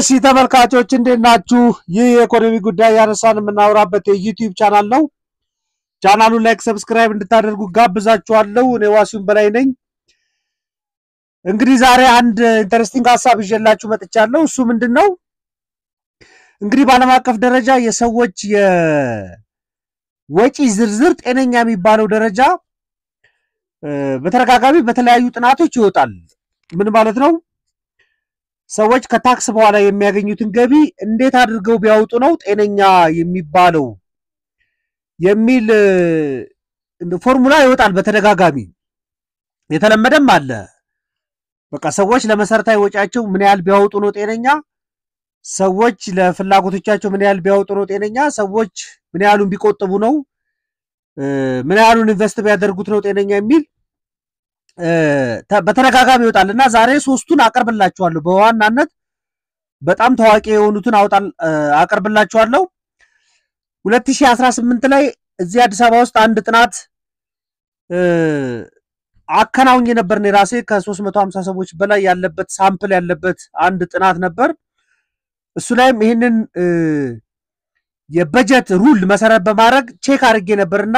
እሺ ተመልካቾች እንዴት ናችሁ? ይህ የኢኮኖሚ ጉዳይ ያነሳን የምናወራበት የዩቲዩብ ቻናል ነው። ቻናሉን ላይክ፣ ሰብስክራይብ እንድታደርጉ ጋብዛችኋለሁ። እኔ ዋሲሁን በላይ ነኝ። እንግዲህ ዛሬ አንድ ኢንተረስቲንግ ሀሳብ ይዤላችሁ መጥቻለሁ። እሱ ምንድን ነው? እንግዲህ በዓለም አቀፍ ደረጃ የሰዎች የወጪ ዝርዝር ጤነኛ የሚባለው ደረጃ በተደጋጋሚ በተለያዩ ጥናቶች ይወጣል። ምን ማለት ነው? ሰዎች ከታክስ በኋላ የሚያገኙትን ገቢ እንዴት አድርገው ቢያወጡ ነው ጤነኛ የሚባለው የሚል ፎርሙላ ይወጣል። በተደጋጋሚ የተለመደም አለ። በቃ ሰዎች ለመሰረታዊ ወጪያቸው ምን ያህል ቢያወጡ ነው ጤነኛ፣ ሰዎች ለፍላጎቶቻቸው ምን ያህል ቢያወጡ ነው ጤነኛ፣ ሰዎች ምን ያህሉን ቢቆጥቡ ነው፣ ምን ያህሉን ኢንቨስት ቢያደርጉት ነው ጤነኛ የሚል በተደጋጋሚ ይወጣል እና ዛሬ ሶስቱን አቀርብላችኋለሁ። በዋናነት በጣም ታዋቂ የሆኑትን አውጣል አቀርብላችኋለሁ። 2018 ላይ እዚህ አዲስ አበባ ውስጥ አንድ ጥናት አከናውኝ የነበርን ራሴ ከ350 ሰዎች በላይ ያለበት ሳምፕል ያለበት አንድ ጥናት ነበር። እሱ ላይም ይህንን የበጀት ሩል መሰረት በማድረግ ቼክ አድርጌ ነበርና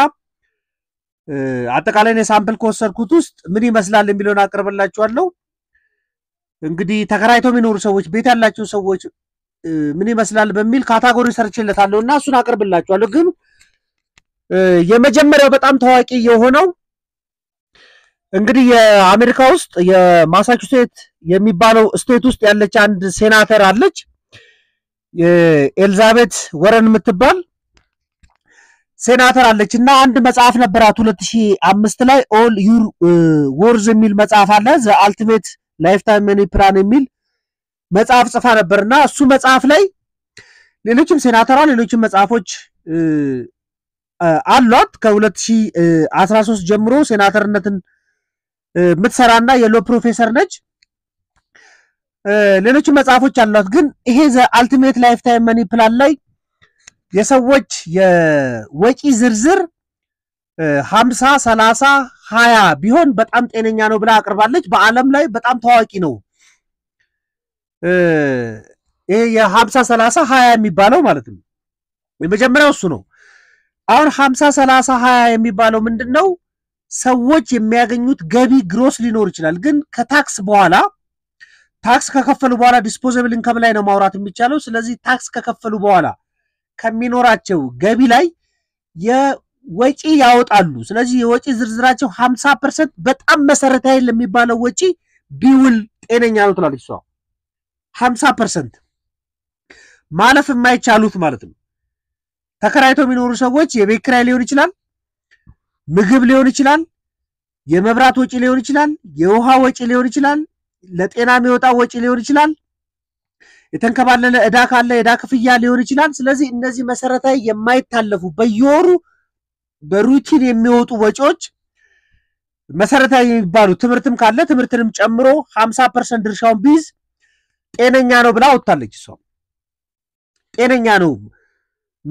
አጠቃላይ ነው ሳምፕል ከወሰድኩት ውስጥ ምን ይመስላል የሚለውን አቅርበላችኋለሁ። እንግዲህ ተከራይተው የሚኖሩ ሰዎች፣ ቤት ያላቸው ሰዎች ምን ይመስላል በሚል ካታጎሪ ሰርችለታለሁ እና እሱን አቅርብላችኋለሁ። ግን የመጀመሪያው በጣም ታዋቂ የሆነው እንግዲህ የአሜሪካ ውስጥ የማሳቹሴት የሚባለው ስቴት ውስጥ ያለች አንድ ሴናተር አለች ኤልዛቤት ወረን የምትባል ሴናተር አለች እና አንድ መጽሐፍ ነበራት ሁለት ሺህ አምስት ላይ ኦል ዩር ወርዝ የሚል መጽሐፍ አለ ዘ አልቲሜት ላይፍታይም መኒ ፕላን የሚል መጽሐፍ ጽፋ ነበር እና እሱ መጽሐፍ ላይ ሌሎችም ሴናተሯ ሌሎችም መጽሐፎች አሏት ከሁለት ሺህ አስራ ሶስት ጀምሮ ሴናተርነትን የምትሰራና የሎ ፕሮፌሰር ነች ሌሎችም መጽሐፎች አሏት ግን ይሄ ዘ አልቲሜት ላይፍታይም መኒ ፕላን ላይ የሰዎች የወጪ ዝርዝር ሀምሳ ሰላሳ ሀያ ቢሆን በጣም ጤነኛ ነው ብላ አቅርባለች። በዓለም ላይ በጣም ታዋቂ ነው ይሄ የሀምሳ ሰላሳ ሀያ የሚባለው ማለት ነው። የመጀመሪያው እሱ ነው። አሁን ሀምሳ ሰላሳ ሀያ የሚባለው ምንድን ነው? ሰዎች የሚያገኙት ገቢ ግሮስ ሊኖር ይችላል፣ ግን ከታክስ በኋላ ታክስ ከከፈሉ በኋላ ዲስፖዘብል ኢንከም ላይ ነው ማውራት የሚቻለው። ስለዚህ ታክስ ከከፈሉ በኋላ ከሚኖራቸው ገቢ ላይ የወጪ ያወጣሉ። ስለዚህ የወጪ ዝርዝራቸው ሀምሳ ፐርሰንት በጣም መሰረታዊ ለሚባለው ወጪ ቢውል ጤነኛ ነው ትላለች እሷ። ሀምሳ ፐርሰንት ማለፍ የማይቻሉት ማለት ነው። ተከራይተው የሚኖሩ ሰዎች የቤት ኪራይ ሊሆን ይችላል፣ ምግብ ሊሆን ይችላል፣ የመብራት ወጪ ሊሆን ይችላል፣ የውሃ ወጪ ሊሆን ይችላል፣ ለጤና የሚወጣ ወጪ ሊሆን ይችላል፣ የተንከባለለ እዳ ካለ ዕዳ ክፍያ ሊሆን ይችላል። ስለዚህ እነዚህ መሰረታዊ የማይታለፉ በየወሩ በሩቲን የሚወጡ ወጪዎች መሰረታዊ የሚባሉ ትምህርትም ካለ ትምህርትንም ጨምሮ ሀምሳ ፐርሰንት ድርሻውን ቢይዝ ጤነኛ ነው ብላ ወጥታለች። እሷ ጤነኛ ነው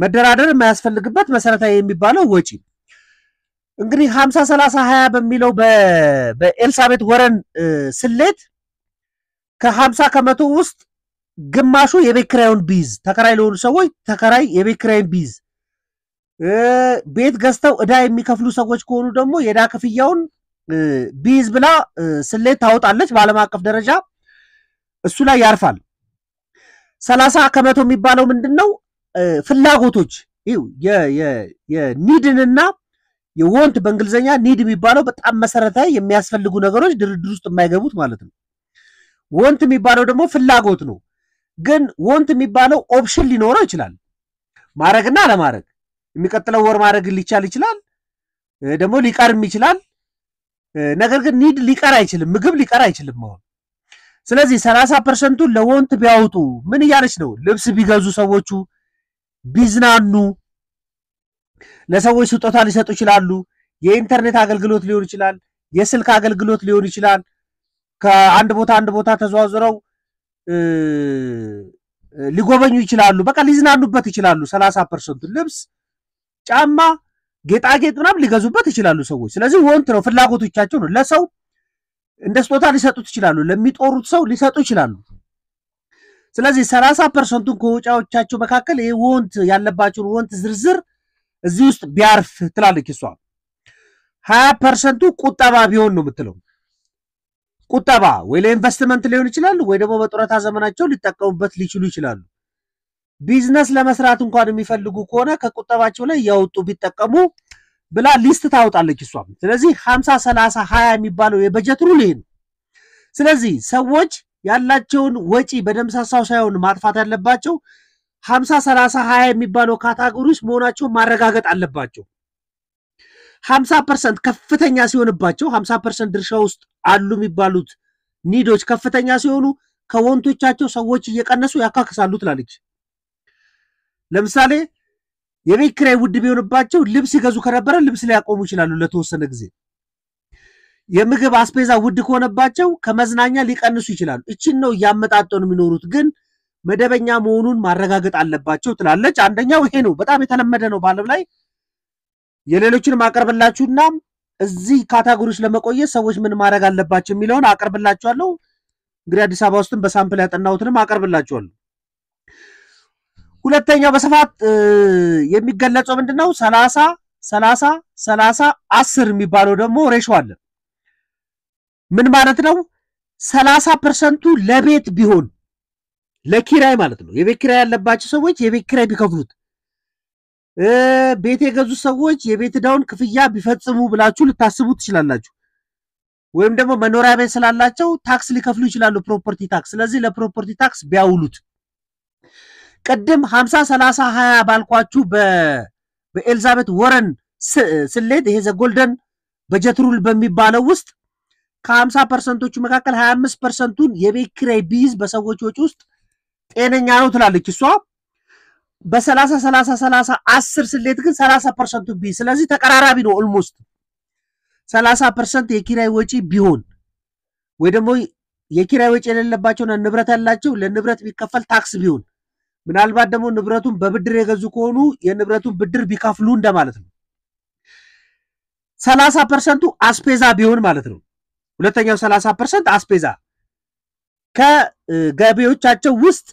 መደራደር የማያስፈልግበት መሰረታዊ የሚባለው ወጪ እንግዲህ ሀምሳ ሰላሳ ሀያ በሚለው በኤልሳቤት ወረን ስሌት ከሀምሳ ከመቶ ውስጥ ግማሹ የቤት ኪራዩን ቢይዝ ተከራይ ለሆኑ ሰዎች ተከራይ የቤት ኪራዩን ቢይዝ፣ ቤት ገዝተው እዳ የሚከፍሉ ሰዎች ከሆኑ ደግሞ የእዳ ክፍያውን ቢይዝ ብላ ስሌት ታወጣለች። በዓለም አቀፍ ደረጃ እሱ ላይ ያርፋል። ሰላሳ ከመቶ የሚባለው ምንድን ነው? ፍላጎቶች የኒድንና የወንት በእንግሊዝኛ ኒድ የሚባለው በጣም መሰረታዊ የሚያስፈልጉ ነገሮች ድርድር ውስጥ የማይገቡት ማለት ነው። ወንት የሚባለው ደግሞ ፍላጎት ነው። ግን ወንት የሚባለው ኦፕሽን ሊኖረው ይችላል። ማድረግና አለማድረግ የሚቀጥለው ወር ማድረግ ሊቻል ይችላል፣ ደግሞ ሊቀርም ይችላል። ነገር ግን ኒድ ሊቀር አይችልም፣ ምግብ ሊቀር አይችልም መሆን ስለዚህ ሰላሳ ፐርሰንቱ ለወንት ቢያወጡ ምን እያለች ነው? ልብስ ቢገዙ ሰዎቹ ቢዝናኑ፣ ለሰዎች ስጦታ ሊሰጡ ይችላሉ። የኢንተርኔት አገልግሎት ሊሆን ይችላል፣ የስልክ አገልግሎት ሊሆን ይችላል። ከአንድ ቦታ አንድ ቦታ ተዘዋዝረው ሊጎበኙ ይችላሉ። በቃ ሊዝናኑበት ይችላሉ። ሰላሳ ፐርሰንቱ ልብስ፣ ጫማ፣ ጌጣጌጥ ምናምን ሊገዙበት ይችላሉ ሰዎች። ስለዚህ ወንት ነው ፍላጎቶቻቸው ነው። ለሰው እንደ ስጦታ ሊሰጡት ይችላሉ። ለሚጦሩት ሰው ሊሰጡ ይችላሉ። ስለዚህ ሰላሳ ፐርሰንቱን ከወጫዎቻቸው መካከል ይህ ወንት ያለባቸውን ወንት ዝርዝር እዚህ ውስጥ ቢያርፍ ትላለች እሷ። ሀያ ፐርሰንቱ ቁጠባ ቢሆን ነው የምትለው ቁጠባ ወይ ለኢንቨስትመንት ሊሆን ይችላል፣ ወይ ደግሞ በጡረታ ዘመናቸው ሊጠቀሙበት ሊችሉ ይችላሉ። ቢዝነስ ለመስራት እንኳን የሚፈልጉ ከሆነ ከቁጠባቸው ላይ እያወጡ ቢጠቀሙ ብላ ሊስት ታወጣለች እሷም። ስለዚህ ሀምሳ ሰላሳ ሀያ የሚባለው የበጀት ሩል ይሄ ነው። ስለዚህ ሰዎች ያላቸውን ወጪ በደምሳሳው ሳይሆን ማጥፋት ያለባቸው ሀምሳ ሰላሳ ሀያ የሚባለው ካታጎሪ ውስጥ መሆናቸውን ማረጋገጥ አለባቸው። ሀምሳ ፐርሰንት ከፍተኛ ሲሆንባቸው ሀምሳ ፐርሰንት ድርሻ ውስጥ አሉ የሚባሉት ኒዶች ከፍተኛ ሲሆኑ ከወንቶቻቸው ሰዎች እየቀነሱ ያካክሳሉ ትላለች። ለምሳሌ የቤት ኪራይ ውድ ቢሆንባቸው ልብስ ይገዙ ከነበረ ልብስ ሊያቆሙ ይችላሉ ለተወሰነ ጊዜ። የምግብ አስፔዛ ውድ ከሆነባቸው ከመዝናኛ ሊቀንሱ ይችላሉ። እችን ነው እያመጣጠኑ የሚኖሩት ግን መደበኛ መሆኑን ማረጋገጥ አለባቸው ትላለች። አንደኛው ይሄ ነው። በጣም የተለመደ ነው በዓለም ላይ የሌሎችን አቀርብላችሁና እዚህ ካታጎሪዎች ለመቆየት ሰዎች ምን ማድረግ አለባቸው የሚለውን አቀርብላችኋለሁ። እንግዲህ አዲስ አበባ ውስጥም በሳምፕል ያጠናሁትንም አቀርብላችኋለሁ። ሁለተኛው በስፋት የሚገለጸው ምንድነው? ሰላሳ ሰላሳ ሰላሳ አስር የሚባለው ደግሞ ሬሾ አለ። ምን ማለት ነው? ሰላሳ ፐርሰንቱ ለቤት ቢሆን ለኪራይ ማለት ነው። የቤት ኪራይ ያለባቸው ሰዎች የቤት ኪራይ ቢከፍሉት ቤት የገዙ ሰዎች የቤት ዳውን ክፍያ ቢፈጽሙ ብላችሁ ልታስቡ ትችላላችሁ። ወይም ደግሞ መኖሪያ ቤት ስላላቸው ታክስ ሊከፍሉ ይችላሉ፣ ፕሮፐርቲ ታክስ። ስለዚህ ለፕሮፐርቲ ታክስ ቢያውሉት ቅድም 50 30 20 ባልኳችሁ በኤልዛቤት ወረን ስሌት ይሄ ዘ ጎልደን በጀት ሩል በሚባለው ውስጥ ከ50 ፐርሰንቶቹ መካከል 25 ፐርሰንቱን የቤት ኪራይ ቢይዝ በሰዎች ወጪ ውስጥ ጤነኛ ነው ትላለች እሷ። በሰላሳ ሰላሳ ሰላሳ አስር ስሌት ግን ሰላሳ ፐርሰንቱ ቢ ስለዚህ ተቀራራቢ ነው። ኦልሞስት ሰላሳ ፐርሰንት የኪራይ ወጪ ቢሆን ወይ ደግሞ የኪራይ ወጪ የሌለባቸውና ንብረት ያላቸው ለንብረት ቢከፈል ታክስ ቢሆን ምናልባት ደግሞ ንብረቱን በብድር የገዙ ከሆኑ የንብረቱን ብድር ቢከፍሉ እንደማለት ነው። ሰላሳ ፐርሰንቱ አስፔዛ ቢሆን ማለት ነው። ሁለተኛው ሰላሳ ፐርሰንት አስፔዛ ከገቢዎቻቸው ውስጥ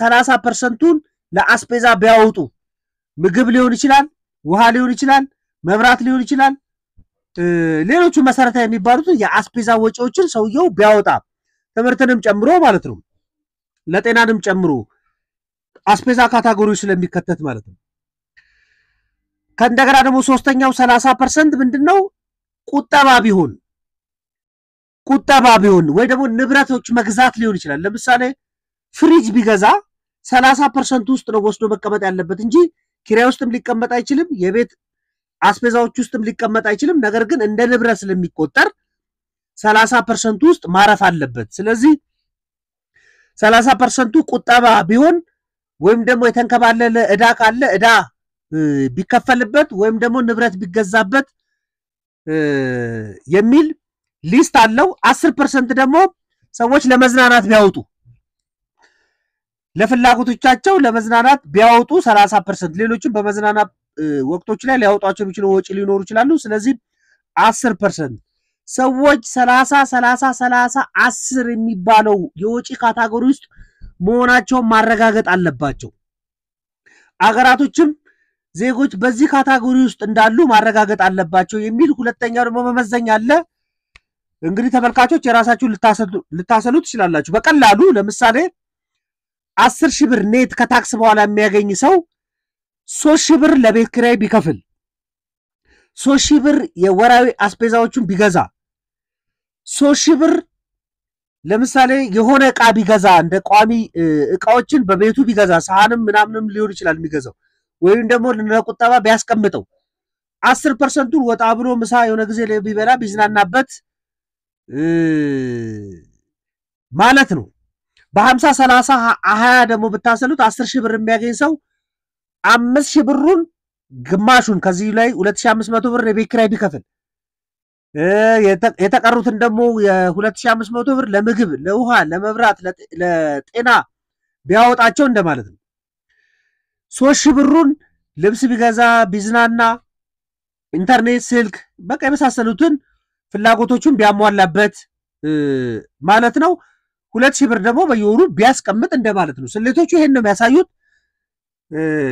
ሰላሳ ፐርሰንቱን ለአስፔዛ ቢያወጡ ምግብ ሊሆን ይችላል፣ ውሃ ሊሆን ይችላል፣ መብራት ሊሆን ይችላል፣ ሌሎቹ መሰረታዊ የሚባሉትን የአስፔዛ ወጪዎችን ሰውየው ቢያወጣ ትምህርትንም ጨምሮ ማለት ነው፣ ለጤናንም ጨምሮ አስፔዛ ካታጎሪ ስለሚከተት ማለት ነው። ከእንደገና ደግሞ ሶስተኛው ሰላሳ ፐርሰንት ምንድን ነው ቁጠባ ቢሆን ቁጠባ ቢሆን ወይ ደግሞ ንብረቶች መግዛት ሊሆን ይችላል። ለምሳሌ ፍሪጅ ቢገዛ ሰላሳ ፐርሰንት ውስጥ ነው ወስዶ መቀመጥ ያለበት እንጂ ኪራይ ውስጥም ሊቀመጥ አይችልም፣ የቤት አስቤዛዎች ውስጥም ሊቀመጥ አይችልም። ነገር ግን እንደ ንብረት ስለሚቆጠር ሰላሳ ፐርሰንቱ ውስጥ ማረፍ አለበት። ስለዚህ ሰላሳ ፐርሰንቱ ቁጠባ ቢሆን ወይም ደግሞ የተንከባለለ እዳ ካለ እዳ ቢከፈልበት ወይም ደግሞ ንብረት ቢገዛበት የሚል ሊስት አለው። አስር ፐርሰንት ደግሞ ሰዎች ለመዝናናት ቢያወጡ ለፍላጎቶቻቸው ለመዝናናት ቢያወጡ 30 ፐርሰንት ሌሎችም በመዝናናት ወቅቶች ላይ ሊያወጧቸው የሚችሉ ወጪ ሊኖሩ ይችላሉ። ስለዚህ 10 ፐርሰንት ሰዎች 30 30 30 10 የሚባለው የወጪ ካታጎሪ ውስጥ መሆናቸውን ማረጋገጥ አለባቸው። አገራቶችም ዜጎች በዚህ ካታጎሪ ውስጥ እንዳሉ ማረጋገጥ አለባቸው የሚል ሁለተኛው ደግሞ መመዘኛ አለ። እንግዲህ ተመልካቾች የራሳችሁን ልታሰሉ ትችላላችሁ በቀላሉ ለምሳሌ አስር ሺህ ብር ኔት ከታክስ በኋላ የሚያገኝ ሰው ሶስት ሺህ ብር ለቤት ኪራይ ቢከፍል ሶስት ሺህ ብር የወራዊ አስቤዛዎቹን ቢገዛ ሶስት ሺህ ብር ለምሳሌ የሆነ እቃ ቢገዛ እንደ ቋሚ እቃዎችን በቤቱ ቢገዛ ሳህንም ምናምንም ሊሆን ይችላል የሚገዛው ወይም ደግሞ ለቁጠባ ቢያስቀምጠው አስር ፐርሰንቱን ወጣ ብሎ ምሳ የሆነ ጊዜ ቢበላ ቢዝናናበት ማለት ነው። በሀምሳ ሰላሳ ሀያ ደግሞ ብታሰሉት አስር ሺህ ብር የሚያገኝ ሰው አምስት ሺህ ብሩን ግማሹን ከዚህ ላይ ሁለት ሺህ አምስት መቶ ብር የቤት ኪራይ ቢከፍል የተቀሩትን ደግሞ የሁለት ሺህ አምስት መቶ ብር ለምግብ፣ ለውሃ፣ ለመብራት፣ ለጤና ቢያወጣቸው እንደማለት ነው። ሶስት ሺህ ብሩን ልብስ ቢገዛ ቢዝናና፣ ኢንተርኔት፣ ስልክ በቃ የመሳሰሉትን ፍላጎቶቹን ቢያሟላበት ማለት ነው። ሁለት ሺህ ብር ደግሞ በየወሩ ቢያስቀምጥ እንደማለት ነው። ስሌቶቹ ይሄን ነው የሚያሳዩት።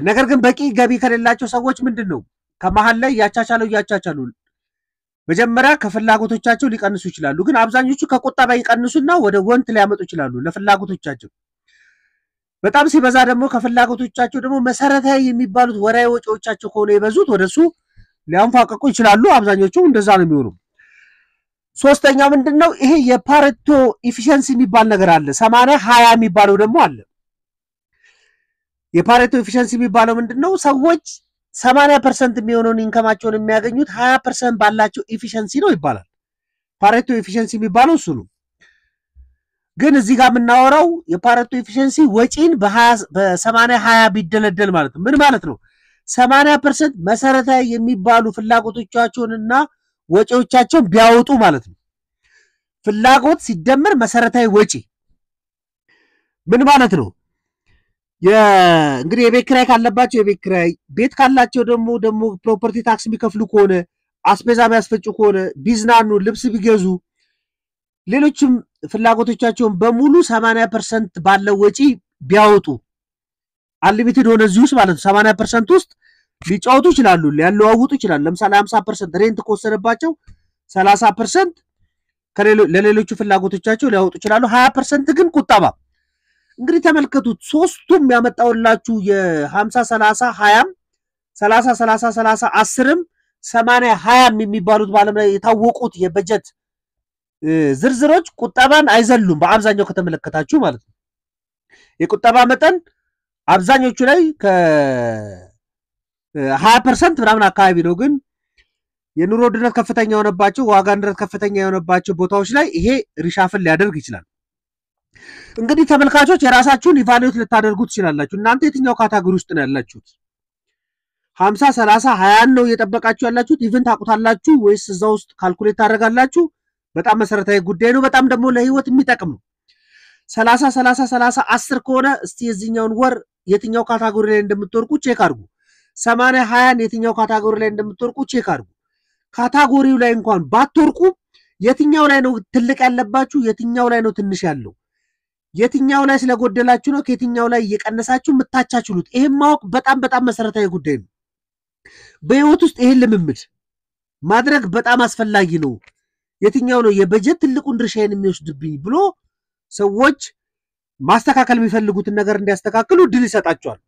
ነገር ግን በቂ ገቢ ከሌላቸው ሰዎች ምንድን ነው ከመሀል ላይ እያቻቻለው እያቻቻሉ መጀመሪያ ከፍላጎቶቻቸው ሊቀንሱ ይችላሉ። ግን አብዛኞቹ ከቁጠባ ይቀንሱና ወደ ወንት ሊያመጡ ይችላሉ ለፍላጎቶቻቸው። በጣም ሲበዛ ደግሞ ከፍላጎቶቻቸው ደግሞ መሰረታዊ የሚባሉት ወራዊ ወጪዎቻቸው ከሆነ የበዙት ወደሱ ሊያንፏቀቁ ይችላሉ። አብዛኞቹ እንደዛ ነው የሚሆኑ። ሶስተኛ ምንድን ነው ይሄ የፓሬቶ ኢፊሽንሲ የሚባል ነገር አለ። ሰማንያ ሀያ የሚባለው ደግሞ አለ። የፓሬቶ ኢፊሽንሲ የሚባለው ምንድን ነው? ሰዎች ሰማንያ ፐርሰንት የሚሆነውን ኢንከማቸውን የሚያገኙት ሀያ ፐርሰንት ባላቸው ኢፊሽንሲ ነው ይባላል። ፓሬቶ ኢፊሽንሲ የሚባለው እሱ ነው። ግን እዚህ ጋር የምናወራው የፓሬቶ ኢፊሽንሲ ወጪን በሰማንያ ሀያ ቢደለደል ማለት ነው። ምን ማለት ነው? ሰማንያ ፐርሰንት መሰረታዊ የሚባሉ ፍላጎቶቻቸውንና ወጪዎቻቸውን ቢያወጡ ማለት ነው። ፍላጎት ሲደመር መሰረታዊ ወጪ ምን ማለት ነው? እንግዲህ የቤት ክራይ ካለባቸው የቤት ክራይ፣ ቤት ካላቸው ደግሞ ደግሞ ፕሮፐርቲ ታክስ የሚከፍሉ ከሆነ አስቤዛ የሚያስፈጩ ከሆነ ቢዝናኑ፣ ልብስ ቢገዙ፣ ሌሎችም ፍላጎቶቻቸውን በሙሉ ሰማንያ ፐርሰንት ባለው ወጪ ቢያወጡ አንሊሚትድ ሆነ እዚህ ውስጥ ማለት ነው ሰማንያ ፐርሰንት ውስጥ ሊጫወቱ ይችላሉ፣ ሊያለዋውጡ ይችላሉ። ለምሳሌ ሀምሳ ፐርሰንት ሬንት ከወሰደባቸው ሰላሳ ፐርሰንት ለሌሎቹ ፍላጎቶቻቸው ሊያወጡ ይችላሉ። 20 ፐርሰንት ግን ቁጠባ። እንግዲህ ተመልከቱት ሶስቱም ያመጣውላችሁ የሀምሳ ሰላሳ ሀያም ሰላሳ ሰላሳ ሰላሳ አስርም ሰማንያ ሀያም የሚባሉት በዓለም ላይ የታወቁት የበጀት ዝርዝሮች ቁጠባን አይዘሉም። በአብዛኛው ከተመለከታችሁ ማለት ነው የቁጠባ መጠን አብዛኞቹ ላይ ሀያ ፐርሰንት ምናምን አካባቢ ነው። ግን የኑሮ ውድነት ከፍተኛ የሆነባቸው ዋጋ ንረት ከፍተኛ የሆነባቸው ቦታዎች ላይ ይሄ ሪሻፍን ሊያደርግ ይችላል። እንግዲህ ተመልካቾች የራሳችሁን ኢቫሉዌት ልታደርጉ ትችላላችሁ። እናንተ የትኛው ካታጎሪ ውስጥ ነው ያላችሁት? ሀምሳ ሰላሳ ሀያን ነው እየጠበቃችሁ ያላችሁት? ኢቨን ታቁታላችሁ ወይስ እዛ ውስጥ ካልኩሌት ታደርጋላችሁ? በጣም መሰረታዊ ጉዳይ ነው። በጣም ደግሞ ለህይወት የሚጠቅም ነው። ሰላሳ ሰላሳ ሰላሳ አስር ከሆነ እስቲ የዚህኛውን ወር የትኛው ካታጎሪ ላይ እንደምትወርቁ ቼክ አድርጉ። ሰማንያ ሀያን የትኛው ካታጎሪ ላይ እንደምትወርቁ ቼክ አድርጉ። ካታጎሪው ላይ እንኳን ባትወርቁ የትኛው ላይ ነው ትልቅ ያለባችሁ፣ የትኛው ላይ ነው ትንሽ ያለው፣ የትኛው ላይ ስለጎደላችሁ ነው፣ ከየትኛው ላይ እየቀነሳችሁ የምታቻችሉት። ይህም ማወቅ በጣም በጣም መሰረታዊ ጉዳይ ነው። በህይወት ውስጥ ይህን ልምምድ ማድረግ በጣም አስፈላጊ ነው። የትኛው ነው የበጀት ትልቁን ድርሻዬን የሚወስድብኝ ብሎ ሰዎች ማስተካከል የሚፈልጉትን ነገር እንዲያስተካክሉ ድል ይሰጣቸዋል።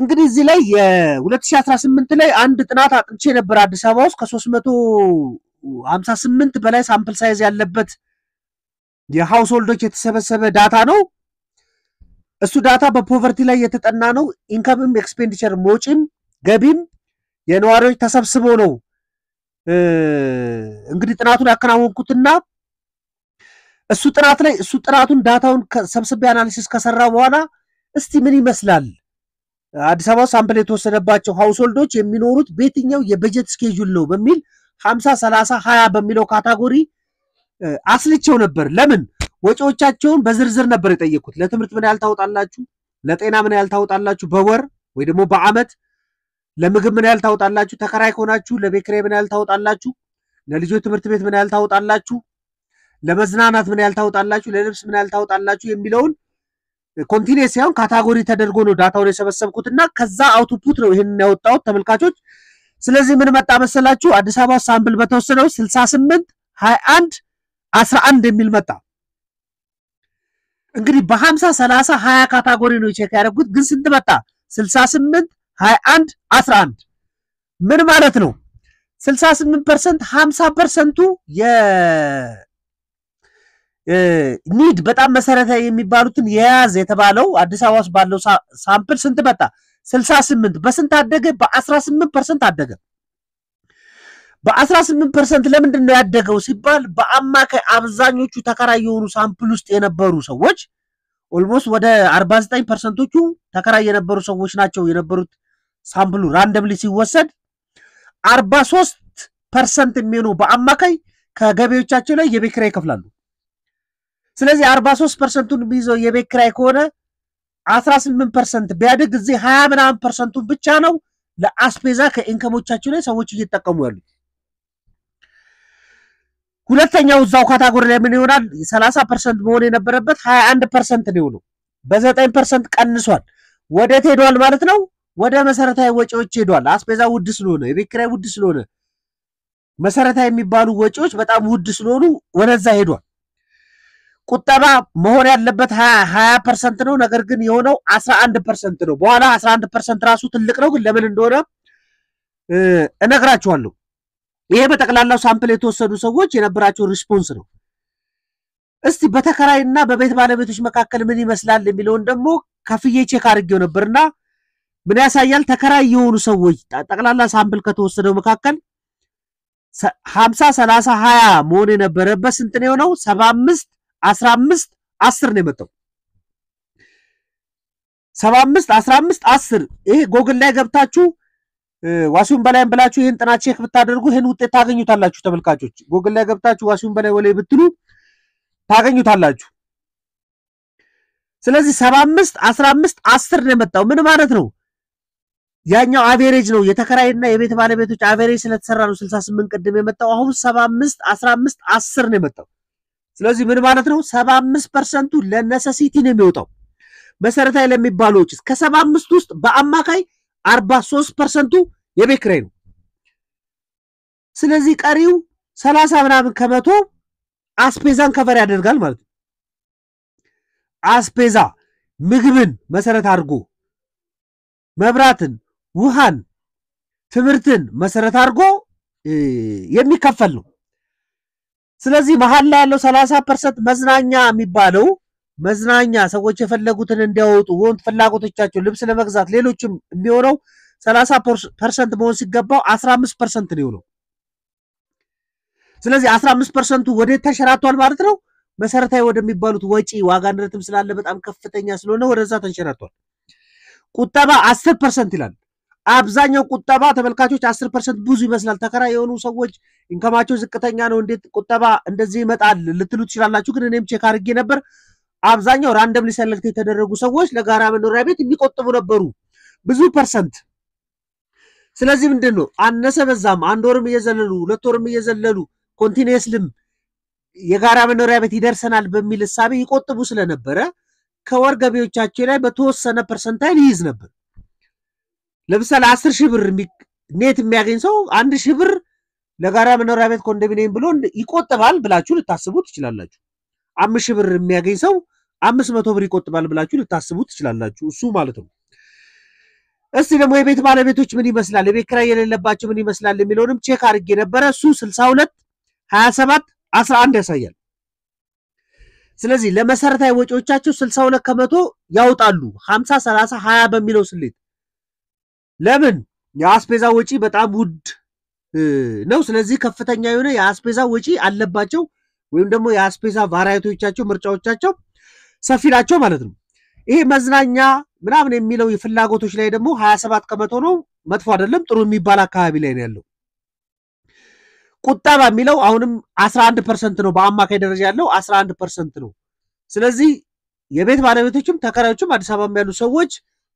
እንግዲህ እዚህ ላይ የ2018 ላይ አንድ ጥናት አጥንቼ ነበር አዲስ አበባ ውስጥ ከ358 በላይ ሳምፕል ሳይዝ ያለበት ሆልዶች የተሰበሰበ ዳታ ነው። እሱ ዳታ በፖቨርቲ ላይ የተጠና ነው። ኢንከምም፣ ኤክስፔንዲቸር ወጪም ገቢም የነዋሪዎች ተሰብስቦ ነው እንግዲህ ጥናቱን ያከናወንኩትና እሱ ጥናት ላይ እሱ ጥናቱን ዳታውን ሰብስቤ አናሊሲስ ከሰራ በኋላ እስቲ ምን ይመስላል አዲስ አበባ ሳምፕል የተወሰደባቸው ሀውስሆልዶች የሚኖሩት በየትኛው የበጀት ስኬጁል ነው በሚል ሀምሳ ሰላሳ ሀያ በሚለው ካታጎሪ አስልቼው ነበር። ለምን ወጪዎቻቸውን በዝርዝር ነበር የጠየኩት። ለትምህርት ምን ያህል ታወጣላችሁ፣ ለጤና ምን ያህል ታወጣላችሁ በወር ወይ ደግሞ በአመት ለምግብ ምን ያህል ታወጣላችሁ፣ ተከራይ ከሆናችሁ ለቤክሬ ምን ያህል ታወጣላችሁ፣ ለልጆች ትምህርት ቤት ምን ያህል ታወጣላችሁ፣ ለመዝናናት ምን ያህል ታወጣላችሁ፣ ለልብስ ምን ያህል ታወጣላችሁ የሚለውን ኮንቲኔንስ ሳይሆን ካታጎሪ ተደርጎ ነው ዳታውን እና ከዛ አውትፑት ነው ይህንን ያወጣሁት ተመልካቾች። ስለዚህ ምን መጣ መሰላችሁ? አዲስ አበባ ሳምፕል በተወሰነው 68 21 11 የሚል መጣ። እንግዲህ በ50 30 20 ካታጎሪ ነው ቼክ ያደረጉት፣ ግን ስንት መጣ? 68 21 11 ምን ማለት ነው? 68 ፐርሰንት 50 ፐርሰንቱ ኒድ በጣም መሰረታዊ የሚባሉትን የያዝ የተባለው አዲስ አበባ ውስጥ ባለው ሳምፕል ስንት መጣ? ስልሳ ስምንት በስንት አደገ? በአስራ ስምንት ፐርሰንት አደገ። በአስራ ስምንት ፐርሰንት ለምንድን ነው ያደገው ሲባል በአማካይ አብዛኞቹ ተከራይ የሆኑ ሳምፕል ውስጥ የነበሩ ሰዎች ኦልሞስት ወደ አርባ ዘጠኝ ፐርሰንቶቹ ተከራይ የነበሩ ሰዎች ናቸው የነበሩት ሳምፕሉ ራንደምሊ ሲወሰድ አርባ ሶስት ፐርሰንት የሚሆነው በአማካይ ከገቢዎቻቸው ላይ የቤት ኪራይ ይከፍላሉ። ስለዚህ አርባ ሶስት ፐርሰንቱን የሚይዘው የቤት ኪራይ ከሆነ አስራ ስምንት ፐርሰንት ቢያድግ እዚህ ሀያ ምናምን ፐርሰንቱን ብቻ ነው ለአስቤዛ ከኢንከሞቻቸው ላይ ሰዎች እየጠቀሙ ያሉት። ሁለተኛው እዛው ካታጎሪ ላይ ምን ይሆናል? ሰላሳ ፐርሰንት መሆን የነበረበት ሀያ አንድ ፐርሰንት ነው የሆነው። በዘጠኝ ፐርሰንት ቀንሷል። ወዴት ሄዷል ማለት ነው? ወደ መሰረታዊ ወጪዎች ሄዷል። አስቤዛ ውድ ስለሆነ፣ የቤት ኪራይ ውድ ስለሆነ፣ መሰረታዊ የሚባሉ ወጪዎች በጣም ውድ ስለሆኑ ወደዛ ሄዷል። ቁጠባ መሆን ያለበት ሀያ ፐርሰንት ነው። ነገር ግን የሆነው አስራ አንድ ፐርሰንት ነው። በኋላ አስራ አንድ ፐርሰንት ራሱ ትልቅ ነው፣ ግን ለምን እንደሆነ እነግራችኋለሁ። ይሄ በጠቅላላው ሳምፕል የተወሰዱ ሰዎች የነበራቸው ሪስፖንስ ነው። እስቲ እና በቤት ባለቤቶች መካከል ምን ይመስላል የሚለውን ደግሞ ከፍዬ ቼክ አድርጌው ነበርና ምን ያሳያል? ተከራይ የሆኑ ሰዎች ጠቅላላ ሳምፕል ከተወሰደው መካከል ሀምሳ ሰላሳ ሀያ መሆን የነበረበት ስንት ነው የሆነው? ሰባ አምስት አስራ አምስት አስር ነው የመጣው ሰባ አምስት አስራ አምስት አስር ይሄ ጎግል ላይ ገብታችሁ ዋሲሁን በላይም ብላችሁ ይህን ጥናት ቼክ ብታደርጉ ይህን ውጤት ታገኙታላችሁ። ተመልካቾች ጎግል ላይ ገብታችሁ ዋሲሁን በላይ ወላይ ብትሉ ታገኙታላችሁ። ስለዚህ ሰባ አምስት አስራ አምስት አስር ነው የመጣው ምን ማለት ነው? ያኛው አቬሬጅ ነው የተከራይና የቤት ባለቤቶች አቬሬጅ ስለተሰራ ነው ስልሳ ስምንት ቅድም የመጣው አሁን ሰባ አምስት አስራ አምስት አስር ነው የመጣው ስለዚህ ምን ማለት ነው? ሰባ አምስት ፐርሰንቱ ለነሰሲቲ ነው የሚወጣው መሰረታዊ ለሚባሉ ወጪ ከሰባ አምስት ውስጥ በአማካይ አርባ ሶስት ፐርሰንቱ የቤት ኪራይ ነው። ስለዚህ ቀሪው ሰላሳ ምናምን ከመቶ አስፔዛን ከቨር ያደርጋል ማለት ነው። አስፔዛ ምግብን መሰረት አድርጎ መብራትን፣ ውሃን፣ ትምህርትን መሰረት አድርጎ የሚከፈል ነው። ስለዚህ መሀል ላይ ያለው ሰላሳ ፐርሰንት መዝናኛ የሚባለው መዝናኛ ሰዎች የፈለጉትን እንዲያወጡ ወንት ፍላጎቶቻቸው ልብስ ለመግዛት ሌሎችም የሚሆነው ሰላሳ ፐርሰንት መሆን ሲገባው አስራ አምስት ፐርሰንት ነው የሆነው። ስለዚህ አስራ አምስት ፐርሰንቱ ወዴት ተንሸራቷል ማለት ነው? መሰረታዊ ወደሚባሉት ወጪ ዋጋ ንረትም ስላለ በጣም ከፍተኛ ስለሆነ ወደዛ ተንሸራቷል። ቁጠባ አስር ፐርሰንት ይላል። አብዛኛው ቁጠባ ተመልካቾች አስር ፐርሰንት ብዙ ይመስላል። ተከራ የሆኑ ሰዎች ኢንከማቸው ዝቅተኛ ነው፣ እንዴት ቁጠባ እንደዚህ ይመጣል ልትሉ ትችላላችሁ። ግን እኔም ቼክ አድርጌ ነበር። አብዛኛው ራንደም ሰለክት የተደረጉ ሰዎች ለጋራ መኖሪያ ቤት የሚቆጥቡ ነበሩ ብዙ ፐርሰንት። ስለዚህ ምንድን ነው አነሰ በዛም አንድ ወርም እየዘለሉ ሁለት ወርም እየዘለሉ ኮንቲኒየስልም የጋራ መኖሪያ ቤት ይደርሰናል በሚል እሳቤ ይቆጥቡ ስለነበረ ከወር ገቢዎቻቸው ላይ በተወሰነ ፐርሰንታይል ይይዝ ነበር። ለምሳሌ አስር ሺህ ብር ኔት የሚያገኝ ሰው አንድ ሺህ ብር ለጋራ መኖሪያ ቤት ኮንዶሚኒየም ብሎ ይቆጥባል ብላችሁ ልታስቡ ትችላላችሁ። አምስት ሺህ ብር የሚያገኝ ሰው አምስት መቶ ብር ይቆጥባል ብላችሁ ልታስቡ ትችላላችሁ። እሱ ማለት ነው። እስቲ ደግሞ የቤት ባለቤቶች ምን ይመስላል፣ የቤት ኪራይ የሌለባቸው ምን ይመስላል የሚለውንም ቼክ አድርጌ ነበረ። እሱ ስልሳ ሁለት ሀያ ሰባት አስራ አንድ ያሳያል። ስለዚህ ለመሰረታዊ ወጪዎቻቸው ስልሳ ሁለት ከመቶ ያውጣሉ ሀምሳ ሰላሳ ሀያ በሚለው ስሌት ለምን የአስፔዛ ወጪ በጣም ውድ ነው። ስለዚህ ከፍተኛ የሆነ የአስፔዛ ወጪ አለባቸው ወይም ደግሞ የአስፔዛ ቫራይቲዎቻቸው ምርጫዎቻቸው ሰፊ ናቸው ማለት ነው። ይሄ መዝናኛ ምናምን የሚለው ፍላጎቶች ላይ ደግሞ ሀያ ሰባት ከመቶ ነው። መጥፎ አይደለም፣ ጥሩ የሚባል አካባቢ ላይ ነው ያለው። ቁጠባ የሚለው አሁንም 11 አንድ ፐርሰንት ነው በአማካይ ደረጃ ያለው 11 ፐርሰንት ነው። ስለዚህ የቤት ባለቤቶችም ተከራዮችም አዲስ አበባ ያሉ ሰዎች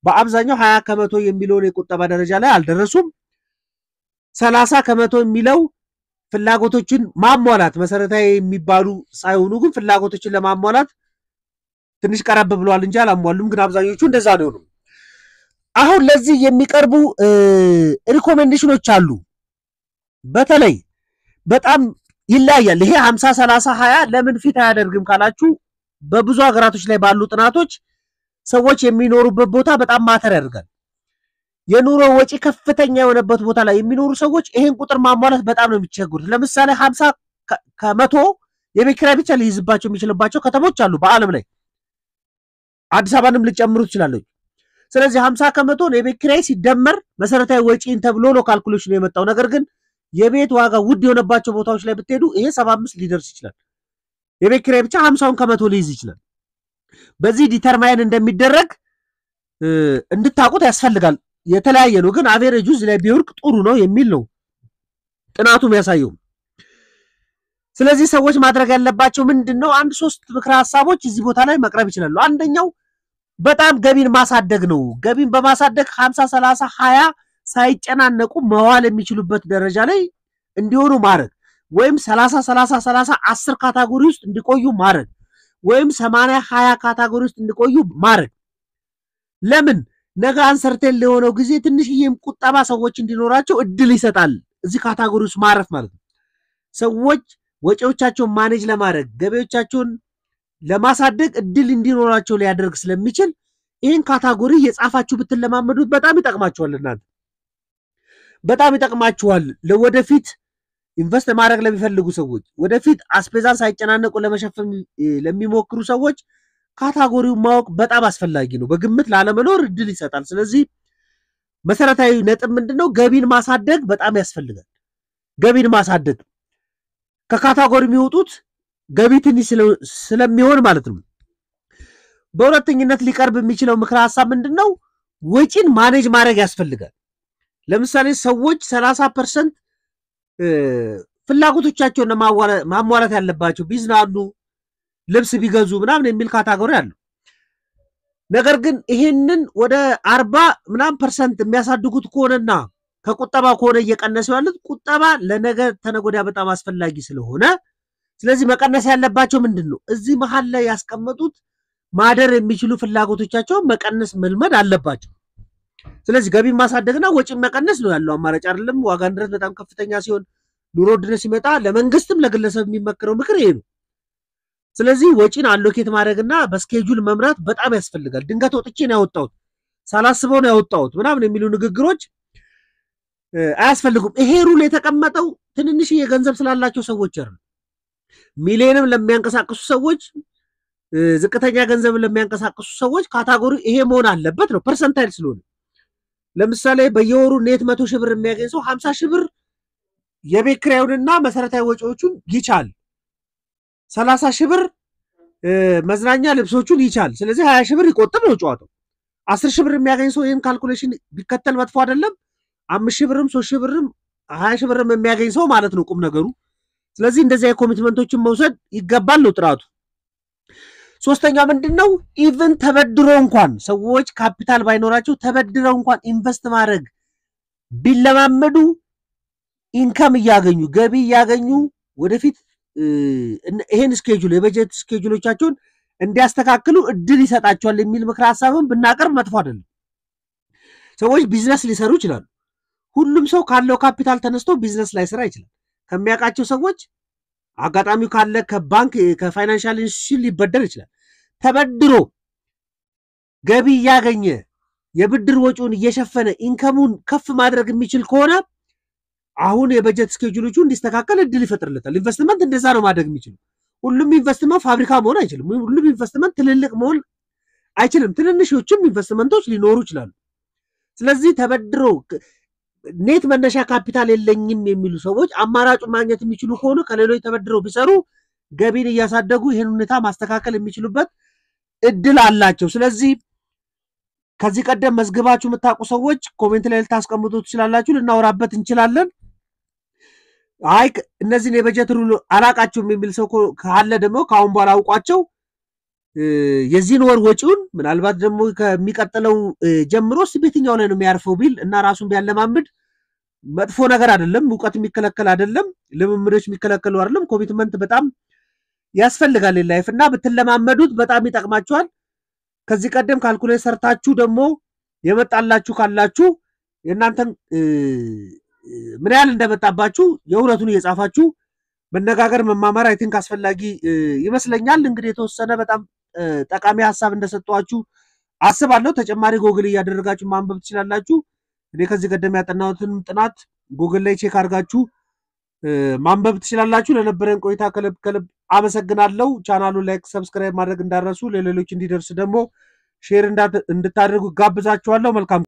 በአብዛኛው ሀያ ከመቶ የሚለውን የቁጠባ ደረጃ ላይ አልደረሱም። ሰላሳ ከመቶ የሚለው ፍላጎቶችን ማሟላት መሰረታዊ የሚባሉ ሳይሆኑ ግን ፍላጎቶችን ለማሟላት ትንሽ ቀረብ ብለዋል እንጂ አላሟሉም። ግን አብዛኞቹ እንደዛ ነው። አሁን ለዚህ የሚቀርቡ ሪኮሜንዴሽኖች አሉ። በተለይ በጣም ይለያያል። ይሄ ሀምሳ ሰላሳ ሀያ ለምን ፊት አያደርግም ካላችሁ በብዙ ሀገራቶች ላይ ባሉ ጥናቶች ሰዎች የሚኖሩበት ቦታ በጣም ማተር ያደርጋል። የኑሮ ወጪ ከፍተኛ የሆነበት ቦታ ላይ የሚኖሩ ሰዎች ይሄን ቁጥር ማሟላት በጣም ነው የሚቸገሩት። ለምሳሌ ሀምሳ ከመቶ የቤት ኪራይ ብቻ ሊይዝባቸው የሚችልባቸው ከተሞች አሉ በዓለም ላይ አዲስ አበባንም ልጨምሩ ትችላለች። ስለዚህ ሀምሳ ከመቶ የቤት ኪራይ ሲደመር መሰረታዊ ወጪን ተብሎ ነው ካልኩሌሽን የመጣው። ነገር ግን የቤት ዋጋ ውድ የሆነባቸው ቦታዎች ላይ ብትሄዱ ይሄ ሰባ አምስት ሊደርስ ይችላል። የቤት ኪራይ ብቻ ሀምሳውን ከመቶ ሊይዝ ይችላል። በዚህ ዲተርማይን እንደሚደረግ እንድታውቁት ያስፈልጋል። የተለያየ ነው ግን አቬሬጁ እዚህ ላይ ቢወርቅ ጥሩ ነው የሚል ነው ጥናቱ የሚያሳየው። ስለዚህ ሰዎች ማድረግ ያለባቸው ምንድን ነው? አንድ ሶስት ምክረ ሀሳቦች እዚህ ቦታ ላይ መቅረብ ይችላሉ። አንደኛው በጣም ገቢን ማሳደግ ነው። ገቢን በማሳደግ ሀምሳ ሰላሳ ሀያ ሳይጨናነቁ መዋል የሚችሉበት ደረጃ ላይ እንዲሆኑ ማድረግ ወይም ሰላሳ ሰላሳ ሰላሳ አስር ካታጎሪ ውስጥ እንዲቆዩ ማድረግ ወይም ሰማንያ ሀያ ካታጎሪ ውስጥ እንዲቆዩ ማድረግ ለምን ነገ አንሰርቴን ለሆነው ጊዜ ትንሽዬም ቁጠባ ሰዎች እንዲኖራቸው እድል ይሰጣል። እዚህ ካታጎሪ ውስጥ ማረፍ ማለት ነው። ሰዎች ወጪዎቻቸውን ማኔጅ ለማድረግ ገቢዎቻቸውን ለማሳደግ እድል እንዲኖራቸው ሊያደርግ ስለሚችል ይህን ካታጎሪ የጻፋችሁ ብትለማመዱት በጣም ይጠቅማችኋል። እናንተ በጣም ይጠቅማችኋል ለወደፊት ኢንቨስት ማድረግ ለሚፈልጉ ሰዎች፣ ወደፊት አስፔዛን ሳይጨናነቁ ለመሸፈን ለሚሞክሩ ሰዎች ካታጎሪውን ማወቅ በጣም አስፈላጊ ነው። በግምት ላለመኖር እድል ይሰጣል። ስለዚህ መሰረታዊ ነጥብ ምንድን ነው? ገቢን ማሳደግ በጣም ያስፈልጋል። ገቢን ማሳደግ ከካታጎሪ የሚወጡት ገቢ ትንሽ ስለሚሆን ማለት ነው። በሁለተኝነት ሊቀርብ የሚችለው ምክረ ሀሳብ ምንድን ነው? ወጪን ማኔጅ ማድረግ ያስፈልጋል። ለምሳሌ ሰዎች ሰላሳ ፐርሰንት ፍላጎቶቻቸውን ማሟላት ያለባቸው ቢዝናኑ፣ ልብስ ቢገዙ ምናምን የሚል ካታጎሪ አለው። ነገር ግን ይህንን ወደ አርባ ምናምን ፐርሰንት የሚያሳድጉት ከሆነና ከቁጠባ ከሆነ እየቀነሱ ያሉት ቁጠባ ለነገ ተነጎዳ በጣም አስፈላጊ ስለሆነ ስለዚህ መቀነስ ያለባቸው ምንድን ነው? እዚህ መሀል ላይ ያስቀመጡት ማደር የሚችሉ ፍላጎቶቻቸውን መቀነስ መልመድ አለባቸው። ስለዚህ ገቢ ማሳደግና ወጪ መቀነስ ነው ያለው አማራጭ አይደለም። ዋጋ ንረት በጣም ከፍተኛ ሲሆን፣ ኑሮ ውድነት ሲመጣ ለመንግስትም ለግለሰብ የሚመክረው ምክር ይሄ ነው። ስለዚህ ወጪን አሎኬት ማድረግና በስኬጁል መምራት በጣም ያስፈልጋል። ድንገት ወጥቼ ነው ያወጣሁት ሳላስበው ነው ያወጣሁት ምናምን የሚሉ ንግግሮች አያስፈልጉም። ይሄ ሩል የተቀመጠው ትንንሽ የገንዘብ ስላላቸው ሰዎች አይደል፣ ሚሊዮንም ለሚያንቀሳቅሱ ሰዎች፣ ዝቅተኛ ገንዘብ ለሚያንቀሳቅሱ ሰዎች ካታጎሪ ይሄ መሆን አለበት ነው ፐርሰንታይል ስለሆነ ለምሳሌ በየወሩ ኔት መቶ ሺህ ብር የሚያገኝ ሰው ሀምሳ ሺህ ብር የቤት ኪራዩንና መሰረታዊ ወጪዎቹን ይቻል፣ ሰላሳ ሺህ ብር መዝናኛ ልብሶቹን ይቻል። ስለዚህ ሀያ ሺህ ብር ይቆጥብ ነው ጨዋታው። አስር ሺህ ብር የሚያገኝ ሰው ይህን ካልኩሌሽን ቢከተል መጥፎ አይደለም። አምስት ሺህ ብርም ሶስት ሺህ ብርም ሀያ ሺህ ብርም የሚያገኝ ሰው ማለት ነው ቁም ነገሩ። ስለዚህ እንደዚያ የኮሚትመንቶችን መውሰድ ይገባል ነው ጥራቱ። ሶስተኛ ምንድን ነው ኢቭን ተበድሮ እንኳን ሰዎች ካፒታል ባይኖራቸው ተበድረው እንኳን ኢንቨስት ማድረግ ቢለማመዱ ኢንከም እያገኙ ገቢ እያገኙ ወደፊት ይሄን ስኬጁል የበጀት ስኬጁሎቻቸውን እንዲያስተካክሉ እድል ይሰጣቸዋል የሚል ምክር ሀሳብን ብናቀርብ መጥፎ አይደለም። ሰዎች ቢዝነስ ሊሰሩ ይችላሉ። ሁሉም ሰው ካለው ካፒታል ተነስቶ ቢዝነስ ስራ ይችላል። ከሚያውቃቸው ሰዎች አጋጣሚው ካለ ከባንክ ከፋይናንሻል ኢንስቲትዩሽን ሊበደር ይችላል። ተበድሮ ገቢ እያገኘ የብድር ወጪውን እየሸፈነ ኢንከሙን ከፍ ማድረግ የሚችል ከሆነ አሁን የበጀት እስኬጁሎቹ እንዲስተካከል እድል ይፈጥርለታል። ኢንቨስትመንት እንደዛ ነው ማድረግ የሚችል። ሁሉም ኢንቨስትመንት ፋብሪካ መሆን አይችልም። ሁሉም ኢንቨስትመንት ትልልቅ መሆን አይችልም። ትንንሾችም ኢንቨስትመንቶች ሊኖሩ ይችላሉ። ስለዚህ ተበድሮ ኔት መነሻ ካፒታል የለኝም የሚሉ ሰዎች አማራጩን ማግኘት የሚችሉ ከሆኑ ከሌሎች ተበድረው ቢሰሩ ገቢን እያሳደጉ ይህን ሁኔታ ማስተካከል የሚችሉበት እድል አላቸው። ስለዚህ ከዚህ ቀደም መዝግባችሁ የምታውቁ ሰዎች ኮሜንት ላይ ልታስቀምጡ ትችላላችሁ፣ ልናወራበት እንችላለን። አይ እነዚህን የበጀት ሩል አላቃችሁም የሚል ሰው ካለ ደግሞ ከአሁን በኋላ አውቋቸው የዚህን ወር ወጪውን ምናልባት ደግሞ ከሚቀጥለው ጀምሮ ስ ቤትኛው ላይ ነው የሚያርፈው ቢል እና ራሱን ቢያለማምድ መጥፎ ነገር አይደለም። እውቀት የሚከለከል አይደለም። ልምምዶች የሚከለከሉ አይደለም። ኮሚትመንት በጣም ያስፈልጋል ላይፍ እና ብትለማመዱት በጣም ይጠቅማችኋል። ከዚህ ቀደም ካልኩሌት ሰርታችሁ ደግሞ የመጣላችሁ ካላችሁ የእናንተን ምን ያህል እንደመጣባችሁ የእውነቱን እየጻፋችሁ መነጋገር መማመር አይ ቲንክ አስፈላጊ ይመስለኛል። እንግዲህ የተወሰነ በጣም ጠቃሚ ሀሳብ እንደሰጠኋችሁ አስባለሁ። ተጨማሪ ጎግል እያደረጋችሁ ማንበብ ትችላላችሁ። እኔ ከዚህ ቀደም ያጠናሁትን ጥናት ጎግል ላይ ቼክ አድርጋችሁ ማንበብ ትችላላችሁ። ለነበረን ቆይታ ከልብ ከልብ አመሰግናለሁ። ቻናሉ ላይክ፣ ሰብስክራይብ ማድረግ እንዳረሱ፣ ለሌሎች እንዲደርስ ደግሞ ሼር እንድታደርጉ ጋብዛችኋለሁ። መልካም